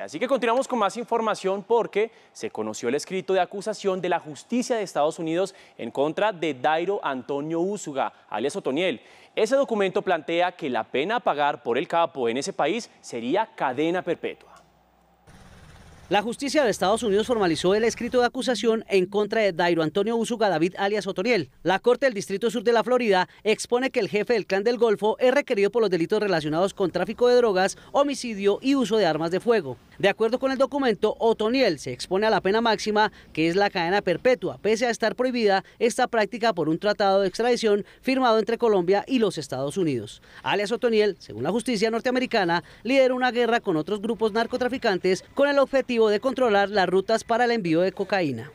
Así que continuamos con más información porque se conoció el escrito de acusación de la justicia de Estados Unidos en contra de Dairo Antonio Úsuga, alias Otoniel. Ese documento plantea que la pena a pagar por el capo en ese país sería cadena perpetua. La justicia de Estados Unidos formalizó el escrito de acusación en contra de Dairo Antonio Úsuga David alias Otoniel. La Corte del Distrito Sur de la Florida expone que el jefe del Clan del Golfo es requerido por los delitos relacionados con tráfico de drogas, homicidio y uso de armas de fuego. De acuerdo con el documento, Otoniel se expone a la pena máxima, que es la cadena perpetua, pese a estar prohibida esta práctica por un tratado de extradición firmado entre Colombia y los Estados Unidos. Alias Otoniel, según la justicia norteamericana, lidera una guerra con otros grupos narcotraficantes con el objetivo de controlar las rutas para el envío de cocaína.